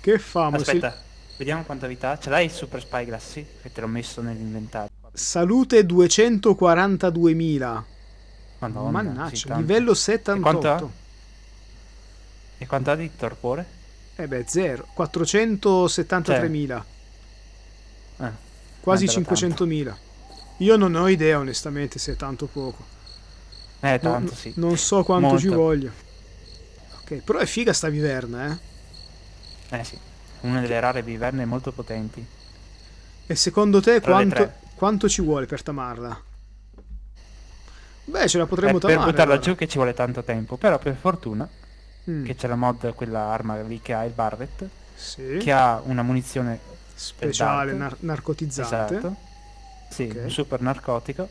Che famo? Aspetta, si... vediamo quanta vita ha. Ce l'hai il Super Spyglass? Sì, che te l'ho messo nell'inventario. Salute 242.000. Madonna, Mannaggia, livello 78. E quanto, e quanto ha di torpore? Eh beh, zero. 473.000. Eh, Quasi 500.000. Io non ho idea, onestamente, se è tanto poco. Eh, tanto non, sì. Non so quanto Molto. ci voglia. Ok, però è figa sta viverna, eh. Eh sì, una delle rare viverne molto potenti. E secondo te quanto, quanto, ci vuole per tamarla? Beh, ce la potremmo Beh, tamare. Per buttarla allora. giù che ci vuole tanto tempo, però per fortuna mm. che c'è la mod, quella arma lì che ha il Barret, sì. che ha una munizione speciale nar narcotizzante. Esatto. Sì, okay. un super narcotico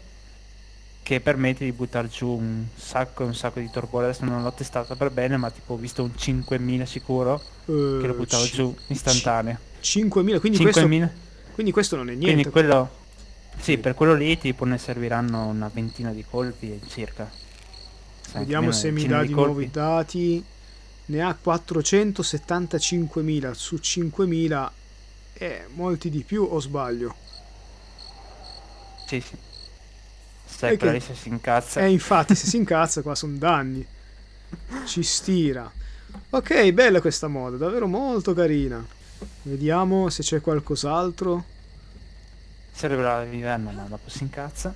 che permette di buttare giù un sacco e un sacco di torpore. Adesso non l'ho testata per bene, ma tipo ho visto un 5000 sicuro uh, che lo eh, buttavo giù istantaneo 5000, quindi 5000. Questo, quindi questo non è niente. Quindi quello sì, per quello lì tipo ne serviranno una ventina di colpi circa. Sì, Vediamo se mi dà di, di nuovo dati. Ne ha 475.000 su 5.000 e eh, molti di più o sbaglio? Sì, sì incazza, cioè, eh, quella se si incazza. Eh, infatti, se si incazza qua sono danni. Ci stira. Ok, bella questa moda davvero molto carina. Vediamo se c'è qualcos'altro. serve la viverna, ma dopo si incazza.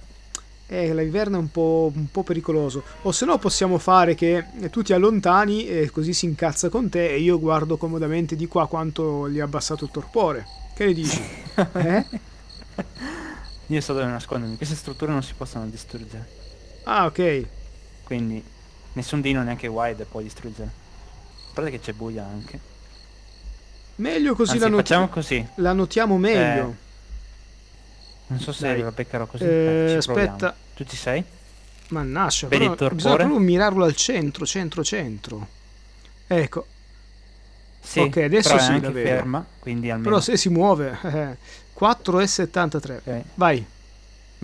Eh, la viverna è un po', un po pericoloso. O se no possiamo fare che tu ti allontani e così si incazza con te e io guardo comodamente di qua quanto gli ha abbassato il torpore. Che ne dici? eh? Io so dove nascondermi. Queste strutture non si possono distruggere. Ah, ok. Quindi nessun dino, neanche Wide può distruggere. A parte che c'è buia anche. Meglio così Anzi, la notiamo. così. La notiamo meglio. Eh, non so se Dai. la beccherò così. Eh, eh, aspetta. Proviamo. Tu ci sei? Mannaggia, però bisogna proprio mirarlo al centro, centro, centro. Ecco. Sì, ok, adesso si sì, ferma, Però se si muove, 4 eh, 4,73. Okay. Vai.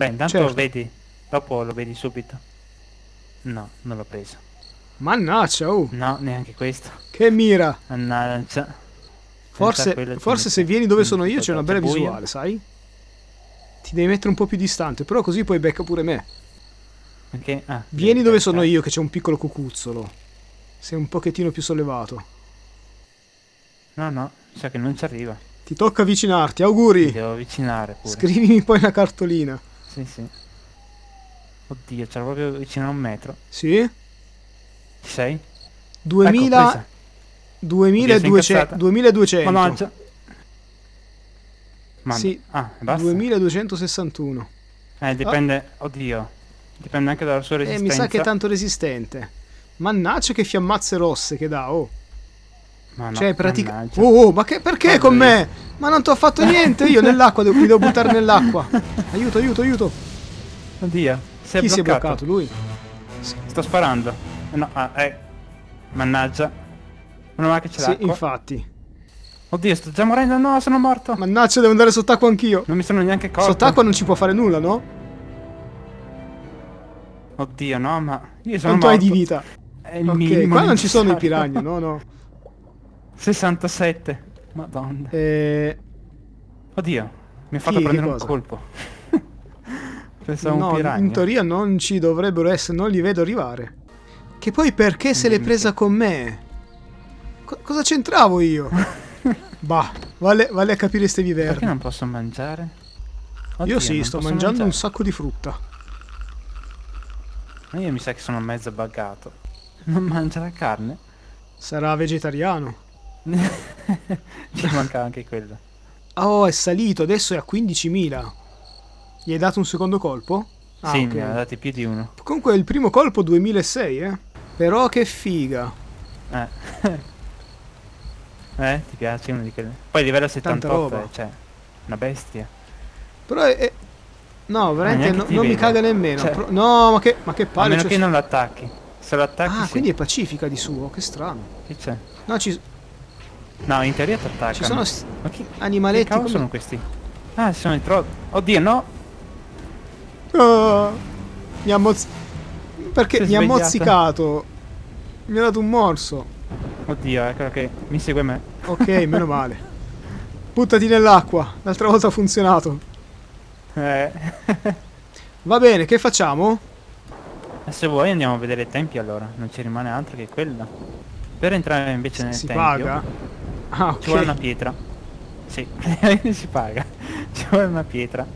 Beh, intanto certo. lo vedi, dopo lo vedi subito. No, non l'ho preso. Mannaggia, oh! No, neanche questo. Che mira! Mannaggia. Forse, forse se vieni dove sono io c'è una bella visuale, sai? Ti devi mettere un po' più distante, però così poi becca pure me. Okay. Ah, vieni dove sono certo. io che c'è un piccolo cucuzzolo. Sei un pochettino più sollevato. No, no, sa che non ci arriva. Ti tocca avvicinarti, auguri! Mi devo avvicinare pure. Scrivimi poi una cartolina. Sì, sì. Oddio, c'era proprio vicino a un metro. Sì? Ci sei? 2000... Ecco, 2200... 2200. Mannaggia. Man... Sì. Ah, basta. 2261. Eh, dipende... Oh. Oddio. Dipende anche dalla sua resistenza. Eh, mi sa che è tanto resistente. Mannaggia che fiammazze rosse che dà, oh. Ma no, cioè, praticamente... Oh, oh, ma che... perché Oddio. con me? Ma non ti ho fatto niente, io nell'acqua devo, mi devo buttare nell'acqua. Aiuto, aiuto, aiuto. Oddio, si è Chi bloccato. si è bloccato? Lui? Sto sparando. Eh no, ah, eh. Mannaggia. Non male che ce l'ha. Sì, infatti. Oddio, sto già morendo, no, sono morto. Mannaggia, devo andare sott'acqua anch'io. Non mi sono neanche accorto. Sott'acqua non ci può fare nulla, no? Oddio, no, ma... Io sono Quanto morto. hai di vita? È il okay, minimo. Qua non ci sono i piragni, no, no. 67. Madonna. E... Eh, Oddio, mi ha fatto prendere un colpo. Pensavo no, un piragna. in teoria non ci dovrebbero essere, non li vedo arrivare. Che poi perché se l'è mm. presa con me? Co cosa c'entravo io? bah, vale, vale, a capire ste viverne. Perché non posso mangiare? Oddio, io sì, sto mangiando mangiare. un sacco di frutta. Ma io mi sa che sono mezzo buggato. Non mangia la carne? Sarà vegetariano. Ci mancava anche quello. Oh, è salito, adesso è a 15.000. Gli hai dato un secondo colpo? Ah, sì, okay. ne ha dati più di uno. Comunque il primo colpo 2006, eh. Però che figa. Eh. eh, ti piace uno di quelle. Poi livello 78, eh, cioè, una bestia. Però è... No, veramente no, non mi caga nemmeno. Cioè, no, ma che, ma che palle. A meno cioè... che non l'attacchi. Se lo attacchi... Ah, sì. quindi è pacifica di suo, che strano. Che c'è? No, ci... No, in teoria ti attaccano. Ci sono Ma chi... animaletti. Che come... sono questi? Ah, sono i troll. Oddio, no! Oh, mi ha mozz... Perché mi ha mozzicato. Mi ha dato un morso. Oddio, ecco che mi segue me. Ok, meno male. Buttati nell'acqua. L'altra volta ha funzionato. Eh. Va bene, che facciamo? Eh, se vuoi andiamo a vedere i tempi allora. Non ci rimane altro che quella. Per entrare invece S nel si tempio... Si paga? Ah, okay. Ci vuole una pietra. Sì, si paga. Ci vuole una pietra.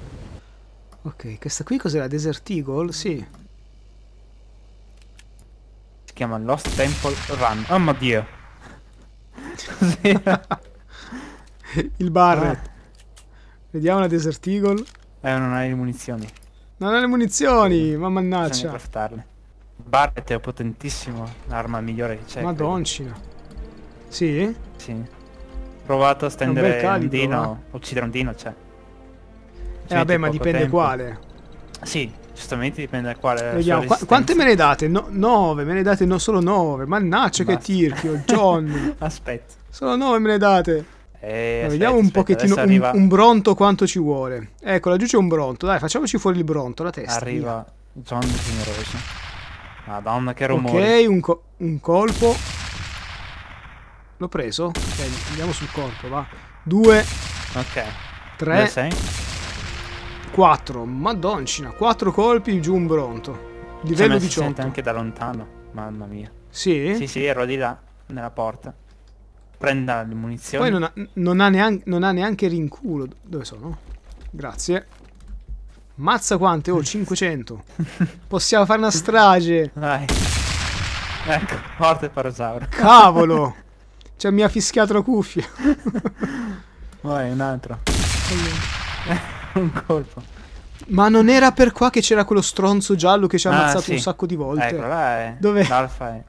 Ok, questa qui cos'è la Desert Eagle? Sì. Si chiama Lost Temple Run. Oh mio dio. Cos'era? Il Barret. Ah. Vediamo la Desert Eagle. Eh, non hai le munizioni. Non hai le munizioni, ma mannaggia. craftarle. Barret è potentissimo, l'arma migliore che c'è. Madoncina. Sì? Sì provato a stendere un, calibro, un dino, eh? uccidere un dino, cioè. Eh vabbè, ma dipende tempo. quale. Sì, giustamente dipende da quale. Vediamo, Qu quante me ne date? 9, me ne date no, solo 9. Mannaccia Basta. che tirchio, John. aspetta. Solo 9 me ne date. Eh, aspetta, vediamo un aspetta, pochettino un, un, bronto quanto ci vuole. Ecco, laggiù c'è un bronto. Dai, facciamoci fuori il bronto, la testa. Arriva via. John generoso. Madonna che rumore. Ok, un, co un colpo. L'ho preso? Ok, andiamo sul corpo, va. Due. Ok. Tre. Quattro. Madoncina. quattro colpi giù un bronto. Livello cioè, 18. Si sente anche da lontano, mamma mia. Sì? Sì, sì, ero di là, nella porta. Prenda le munizioni. Poi non ha, non ha, neanche, non ha neanche rinculo. Dove sono? Grazie. Mazza quante, oh, 500. Possiamo fare una strage. Vai. Ecco, morte parosauro. Cavolo! Cioè, mi ha fischiato la cuffia. Vai, un altro. un colpo. Ma non era per qua che c'era quello stronzo giallo che ci ha ah, ammazzato sì. un sacco di volte? Eh, Dov'è? L'alfa è.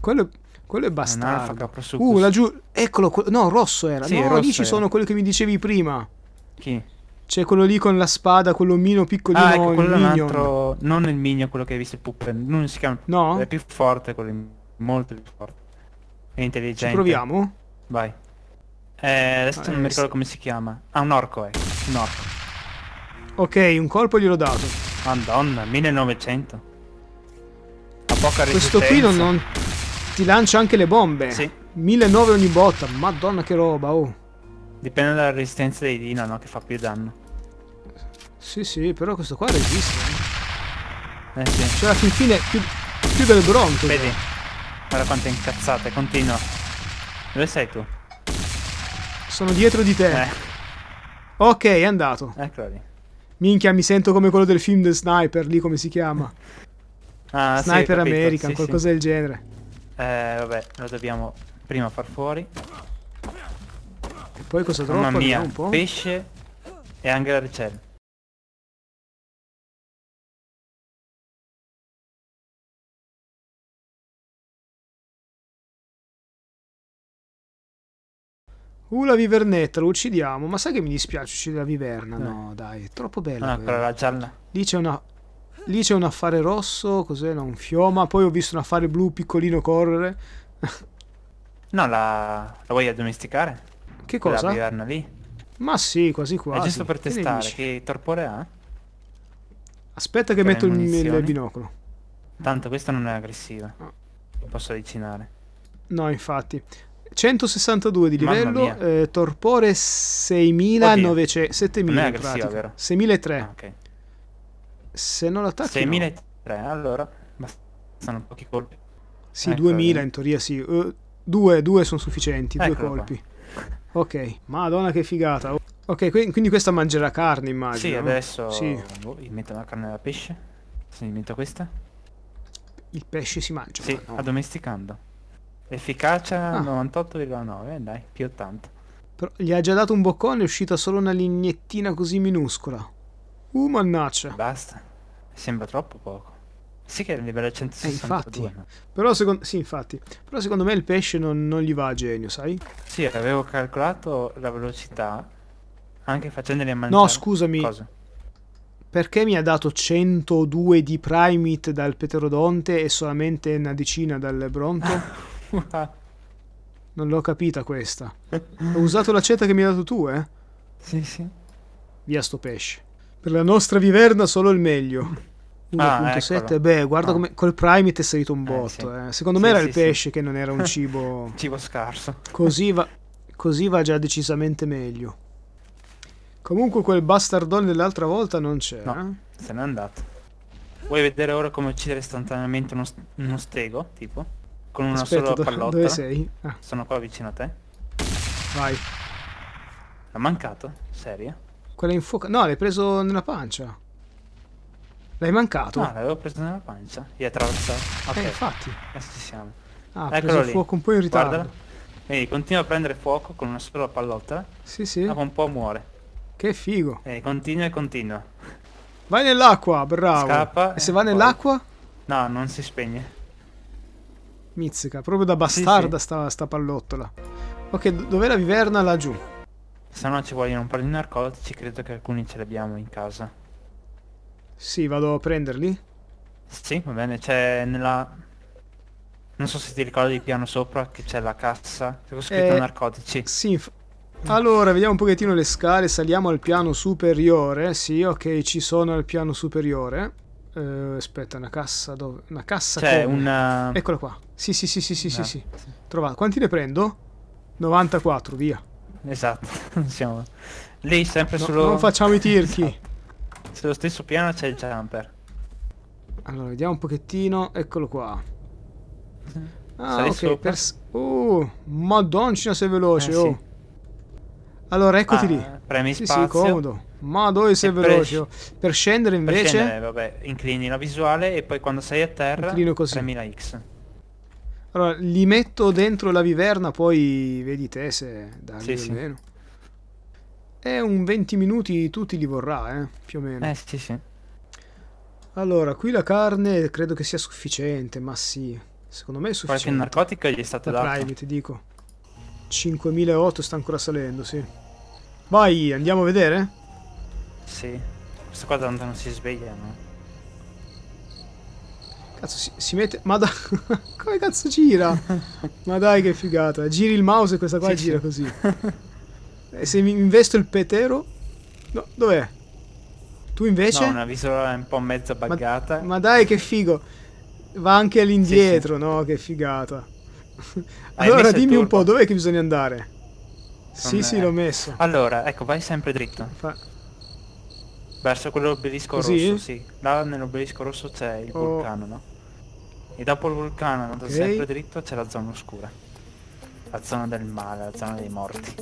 Quello, quello è bastardo. È uh, laggiù. Eccolo. No, rosso era. Sì, no, rosso lì ci sono quelli che mi dicevi prima. Chi? C'è quello lì con la spada, quello mino piccolino. Ah, ecco, quello è un altro. Non il mino, quello che hai visto il puppen. Non si chiama. No. È più forte quello. Molto più forte. È intelligente. Ci proviamo? Vai. Eh, adesso ah, non mi eh, ricordo come si chiama. Ah, un orco è. Un orco. Ok, un colpo gliel'ho dato. Madonna, 1900. A poca resistenza. Questo qui non, non... ti lancia anche le bombe. Sì. 1900 ogni botta. Madonna che roba, oh. Dipende dalla resistenza dei Dino, no? Che fa più danno. Sì, sì, però questo qua resiste. Eh, eh sì. Cioè, alla fin fine più, più del bronco. Vedi. Però. Cioè. Guarda quante incazzate, continua. Dove sei tu? Sono dietro di te. Eh. Ok, è andato. Eccolo lì. Minchia, mi sento come quello del film del sniper, lì come si chiama. ah, sniper sì, American, sì, qualcosa sì. del genere. Eh, vabbè, lo dobbiamo prima far fuori. E poi cosa trovo? Mamma mia, pesce e anche la ricella. Uh, la vivernetta, lo uccidiamo. Ma sai che mi dispiace uccidere la viverna? Eh. No, dai, è troppo bella. Ah, quella la gialla. Lì c'è una... Lì c'è un affare rosso, cos'è? No, un fioma. Poi ho visto un affare blu piccolino correre. no, la... la voglio addomesticare? Che cosa? La viverna lì. Ma sì, quasi quasi. È giusto per che testare, che torpore ha? Aspetta che, che metto il, il, binocolo. Tanto questa non è aggressiva. No. Ah. Posso avvicinare. No, infatti. 162 di livello, eh, torpore 6900, 7000 6003. Ah, okay. Se non l'attacchi 6003, no. allora bastano pochi colpi. Sì, ecco 2000 eh. in teoria sì. Uh, due, due sono sufficienti, Eccolo due colpi. Qua. Ok, madonna che figata. Ok, quindi questa mangerà carne immagino. Sì, adesso sì. Boh, inventa la carne da pesce. Se inventa questa. Il pesce si mangia. Sì, no. addomesticando. Efficacia ah. 98,9, eh, dai, più 80. Però gli ha già dato un boccone, è uscita solo una lignettina così minuscola. Uh, mannaccia. Basta. Sembra troppo poco. Sì che è un livello 162. Eh, infatti. No? Però, secondo... Sì, infatti. Però secondo me il pesce non, non gli va a genio, sai? Sì, avevo calcolato la velocità anche facendole mangiare. No, scusami. Cosa? Perché mi ha dato 102 di primate dal pterodonte e solamente una decina dal bronto? Ah. non l'ho capita questa. Ho usato l'accetta che mi hai dato tu, eh? Sì, sì. Via sto pesce. Per la nostra viverna solo il meglio. 1.7, ah, beh, guarda no. Ah. come col Prime ti è salito un eh, botto. Eh, sì. eh. Secondo sì, me era sì, il pesce che non era un cibo. cibo scarso. Così va, così va già decisamente meglio. Comunque quel bastardone dell'altra volta non c'era. No, eh. se n'è andato. Vuoi vedere ora come uccidere istantaneamente uno, uno stego? Tipo? con una Aspetta, sola pallotta. Dove sei? Ah. Sono qua vicino a te. Vai. L'ha mancato? Seria? Quella in fuoco. No, l'hai preso nella pancia. L'hai mancato? No, l'avevo preso nella pancia. Gli è attraversato. Eh, ok, eh, infatti. Adesso ci siamo. Ah, Eccolo preso lì. fuoco un po' in ritardo. Guardalo. Vedi, continua a prendere fuoco con una sola pallotta. Sì, sì. Dopo un po' muore. Che figo. Vedi, continua e continua. Vai nell'acqua, bravo. Scappa. E se va nell'acqua? No, non si spegne. Mizzica, proprio da bastarda sì, sì. Sta, sta, pallottola. Ok, dov'è la viverna laggiù? Se no ci vogliono un po' di narcotici, credo che alcuni ce li abbiamo in casa. Sì, vado a prenderli? Sì, va bene, c'è nella... Non so se ti ricordi il piano sopra che c'è la cassa, c'è scritto eh, narcotici. Sì, allora, vediamo un pochettino le scale, saliamo al piano superiore. Sì, ok, ci sono al piano superiore. Uh, aspetta, una cassa dove? Una cassa C'è come... una... Eccola qua. Sì, sì, sì, sì, sì, no. sì, sì. Trovata. Quanti ne prendo? 94, via. Esatto. Siamo... Lì sempre no, solo... Non facciamo i tirchi. Esatto. Sullo stesso piano c'è il jumper. Allora, vediamo un pochettino. Eccolo qua. Ah, Sarei ok. Sopra. Per... Oh, madonna, sei veloce, eh, oh. Sì. Allora, eccoti ah, lì. Premi sì, spazio. Sì, comodo. Ma dove sei veloce? Per scendere invece... Per scendere, vabbè, inclini la visuale e poi quando sei a terra Inclino così. premi la X. Allora, li metto dentro la viverna, poi vedi te se dà sì, sì. meno. È un 20 minuti tutti li vorrà, eh, più o meno. Eh, sì, sì. Allora, qui la carne credo che sia sufficiente, ma sì. Secondo me è sufficiente. Qualche narcotico gli è stato da dato. Private, dico. 5.008 sta ancora salendo, sì. Vai, andiamo a vedere? Sì. Questo qua tanto non si sveglia, no? Cazzo, si, si mette... Ma da... Come cazzo gira? Ma dai, che figata. Giri il mouse e questa qua sì, gira sì. così. E se mi investo il petero... No, dov'è? Tu invece? No, una visuale un po' mezza buggata. Ma, ma, dai, che figo. Va anche all'indietro, sì, no? Che figata allora dimmi un po', dov'è che bisogna andare? Con sì, me. sì, l'ho messo. Allora, ecco, vai sempre dritto. Fa... Verso quell'obelisco rosso, sì. Là nell'obelisco rosso c'è il oh. vulcano, no? E dopo il vulcano, andando okay. sempre dritto, c'è la zona oscura. La zona del male, la zona dei morti.